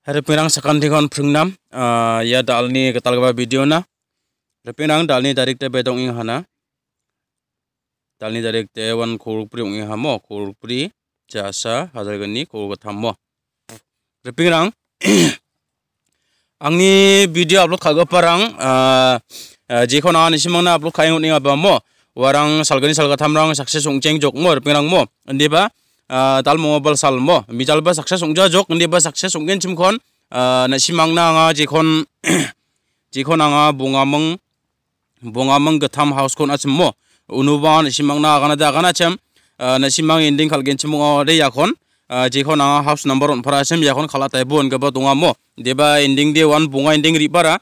Hari pinang sekan tingon nam, eh, ya dalni gaba video na. Hari dal dalni dari kte bedong ing hana. Dalni dari kte wan kurupri ing hamo, kurupri jasa kuruk gani kurugatamo. Hari ang angni video upload kago parang eh, eh, jikon an isimang na upload kayong ing abamo. Warang salgani salgatamrang sakses ungceng mo, hari pirang mo. Andi ba? talmo bal salmo mi talba success ongja jok ni ba success ongen chimkhon na simangna nga jikhon jikhon anga bungamang bungamang gatham house kon achmo unuban simangna gana da gana chem na simang ending khalgen chimngo re yakhon jikhon anga house number on parasem yakhon khala tai bon gaba tungamo deba ending de one bunga ending ribara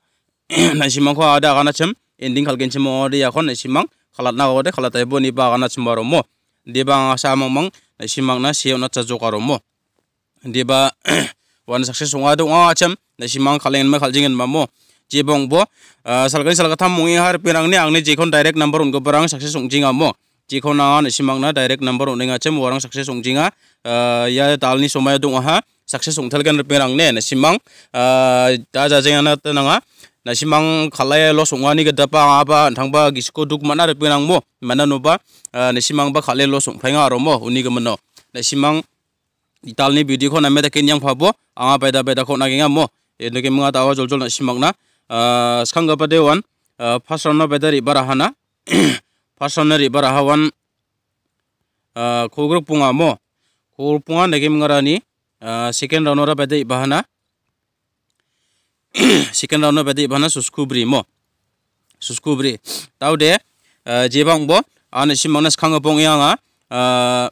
na simang kho ada gana chem ending khalgen chimngo re yakhon na simang khalat na gode khala tai bon iba gana chimbaromo deba nga sa mong mong na si mong na siyaw na sa zukaro mo. Deba wana sakse sunga do nga acham na si mong kalingan ma kaljingan ma mo. Je bong bo salgan salga tham mong ihar pirang ni ang ni jikon direct number unko parang sakse sung jinga mo. Jikon na nga na si na direct number unko acham warang sakse sung jinga ya tal ni do nga ha sakse sung talgan pirang ni na si mong ta jajingan na ta nga simang kalaya lo gada pa ngapa aba ba gisko duk mana re pinang mo mana no ba eh, simang ba kalaya lo song phainga ro mo uni ga mano ital ni video na me ken kenyang phabo anga beda ko na ginga mo e, no ke mga tawa jol jol simang na eh, ga pa de wan eh, phasrano paida ri barahana na, ri barahawan khogruk punga mo khogruk punga ne ke mga rani second round ora paida ibahana second round बेदी suskubri mo suskubri सुस्कुब्री ताउ दे जेबांग ane आने सिमांगना pong Pong a eh, eh,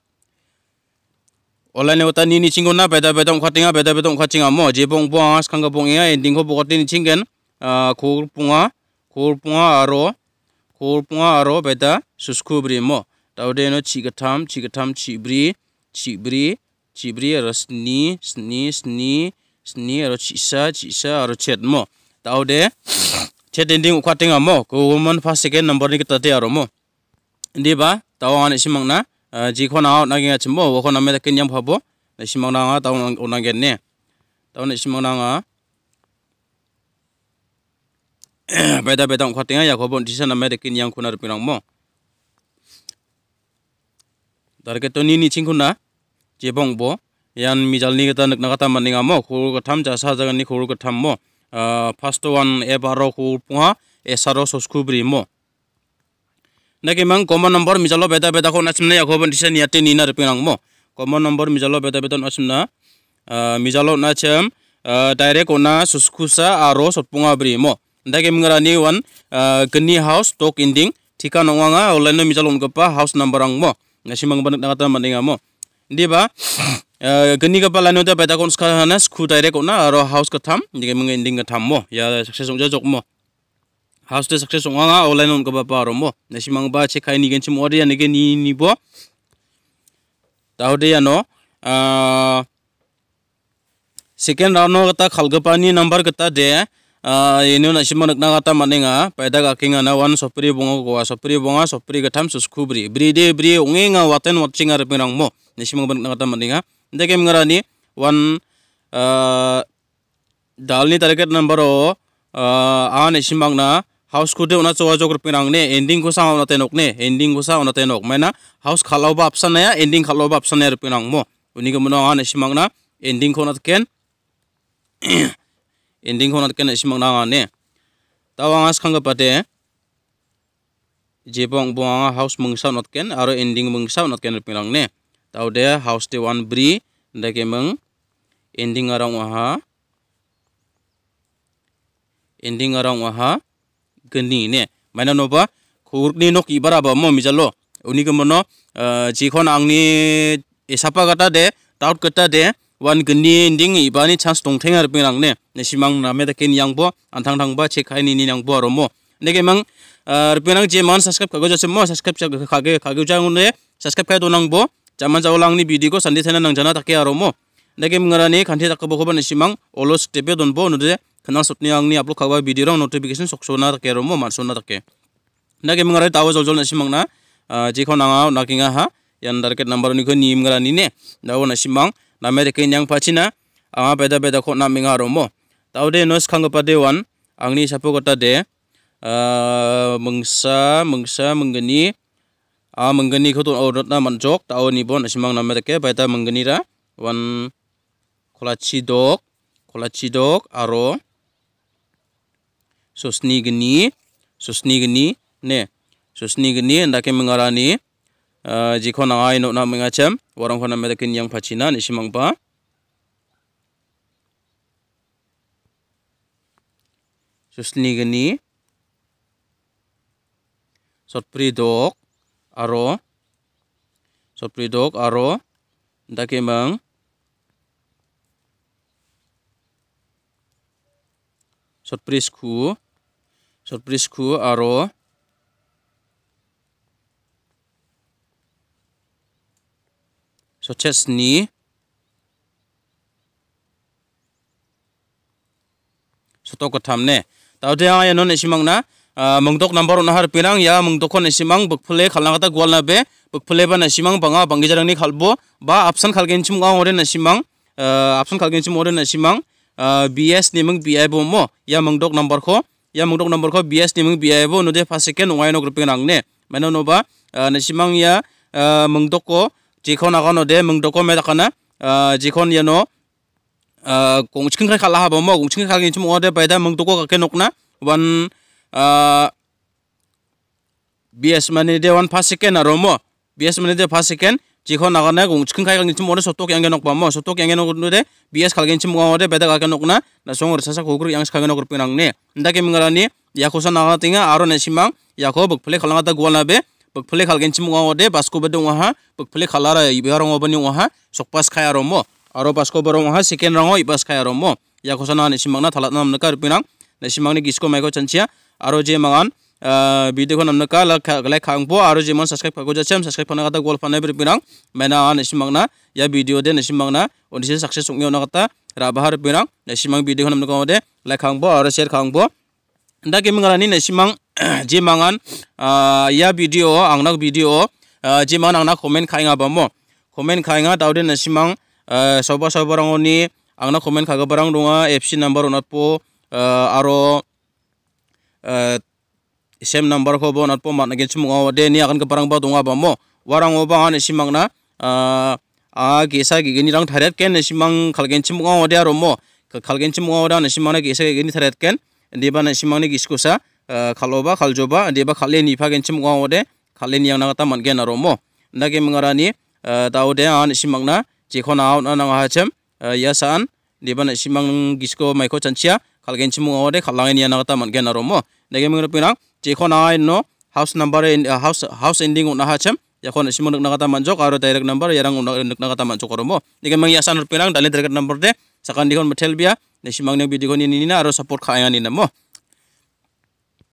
online wata nini ni chingo na beda beda khatinga beda beda khatinga mo je bong bo as khanga bong ya ending eh, ho bogot ni chingen khur punga aro khur aro beda susku bri mo de no chi gatham chi gatham chi bri bri bri rasni sni sni seni aro cisa cisa aro chet mo tau de chet ending ukwa tinga mo ko woman first second number ni kita te aro mo ndi ba tao ane simang na ji khona out na ginga chimo wo na me ta kenyam phabo na simang na tao na gen ne tau na simang na beda beda ukwa tinga ya ko bon disa na me ta kenyam khona ru mo dar ke to ni ni chingkhuna jebong bo yan mijalni gata nak kata maninga mo khul katham ja sa jagan ni khul katham mo ah, first one e baro khul puha e saro bri mo nake mang common number mijalo beta beta ko nachmne yakho ban disen yate ni na repinang mo common number mijalo beta beta nachmna mijalo na chem ah, ah, direct ona sa aro puha bri mo mengara ni wan gni house stock ending online ঠিকানা নঙা house মিজালম ang house number আং মো নাসিমাং বানক নাগাতা মানিঙা মো ndiba Gini kepala pala nota peta kon ska hana sku taire na ro house ka tam dige mung ending ka tam mo ya sukses ong jajok mo house te sukses ong anga online nong ka ba mo na si mang ba che khai ni gen chim ori ya nige ni ni bo tahu de ya no second round no kata khalga pani number kata de ini na nak nakna kata maninga paida ka kinga na wan sopri bongo go sopri bunga, sopri ga tham suskubri bri de bri ongenga waten watchinga repirang mo mang nishimo ban kata maninga ndegem ngarani wan eh, dalni target number o eh, an na house kude ona chowa jokur pinang ne ending ko ona tenok ne ending ko ona tenok maina house kalau ba option ne ya, ending kalau ba option ne ya pinang mo uni ko mona an na ending ko na ken ending ko na ken esimangna ne tawang as kangga pate jepang buang house mengisau not ken aro ending mengisau not ken pirang ne tau de house de one bri dake kemeng ending arang waha ending arang waha geni ne mana noba khurukni nok ibara ba mo mijalo uni gemono eh, jikhon angni esapa kata de taut kata de wan geni ending ibani chance tongtheng ar pingrang ne ne simang name da ken bo anthang thang ba chekhai ni ni yangbo romo nege mang eh, pingrang je man subscribe kago jase mo subscribe kage kage jangun ne subscribe Zaman ulang ni bidi ko sandi tena nang jana takia romo. Nagi mengerani kanti tak kebo koban simang olos tepe don bo nude kenang sotni ang ni upload kawa bidi rong notification soksona takia romo mansona takia. Nagi mengerani tawa jol jol na simang na ah, jiko nangau nakinga ha yang darket number ni ko ni mengerani ne. Dawa na simang ah, na mereka yang na anga beda beda ko na menga romo. Tahu deh nos kanggo padewan ang angni sapu kota deh ah, mengsa mengsa menggeni a menggeni kutu ton orot na manjok tau ni bon asimang namet ke baita menggeni ra wan kolachi dok kolachi dok aro susni geni susni geni ne sosni gni ke mengarani na ngai no na mengacem warong khona medekin yang phachina nisimang ba sosni gni pri dok aro sopridok aro d a k e m a n g sotprisku sotprisku aro sochesni sotokotamne t a u d e a ya non esimangna মংদক নম্বর অনহার পিরং ইয়া মংদকন এসিমাং বকফলে খালনাগাতা গোয়ালনা বে বকফলে বা নাসিমাং বাঙা বাঙ্গিজারংনি খালবো বা আপশন খালগেনচিম গাও ওরে নাসিমাং আপশন খালগেনচিম ওরে নাসিমাং বিএস নিম বিআই বম ইয়া মংদক নম্বর খো ইয়া মংদক নম্বর খো বিএস নিমং বিআই বো নদে ফাসে কে নোয়াই নগ্র পিং নাংনে মানে নবা নাসিমাং ইয়া মংদক জিখন আগানো দে মংদক মেদাকানা জিখন ইয়ানো গংছিং খাই খালা হাবম গংছিং খালগেনচিম ওরে বাইদা মংদক কাকে নকনা one uh, bias mani de wan pasiken aromo bias mani de pasiken jiko nagane gung chikin kai kangin chim ore sotok yang genok bamo sotok yang genok nude bias kalgin chim ore beda kalgin nokna na songor sasa kukur yang skalgin nokur pinang ne nda ke mingarani yakosa naga tinga aro ne simang yako buk pele kalangata ta gwala be buk pele kalgin chim ore basko bedung ha buk pele kalara ibiarong obani ha sokpas kai aromo aro basko barong ha siken rango ibas kai aromo yakosa naga ne simang na thalat nam nakar pinang ne simang ne gisko maiko chanchia aro je mangan eh, video khon amna ka like khang bo aro je mon subscribe khago jachem subscribe khona kata gol pana birang mena an simangna ya video de nisimangna onise success sungyo na kata rabahar birang nisimang video khon amna de like khang bo aro share er khang bo nda ke mangarani nisimang je mangan eh, ya video angnak video eh, je mangan angnak comment khainga bamo comment khainga tawde nisimang soba soba rangoni angna comment khaga barang dunga fc number onat po aro sem number ko bon at po man nagin sumung awa de ni akan ke parang batung aba mo warang oba han simang na a gesa gi gini rang tharet ken simang khalgen sumung awa de aro mo khalgen sumung awa da simang na gesa gi gini tharet ken deba na simang ni gisku sa khaloba khaljoba ba khale ni phagen sumung awa de khale ni yang na ta man gen aro mo nage mengarani tau de an simang na jekhon aw na nang saan yasan deba na simang gisko maiko chanchia khalgen sumung awa de khalangen yang e na ta man gen aro mo nage mengarani cekonai no house number in uh, house house ending unah hacem yakon simon nak nakata manjok aro direct number yarang unak nakata manjok aro mo nika mang yasan rupinang dalit direct number de sakan dikon metel bia nesimang nek bidikon ini nina aro support kaya nina mo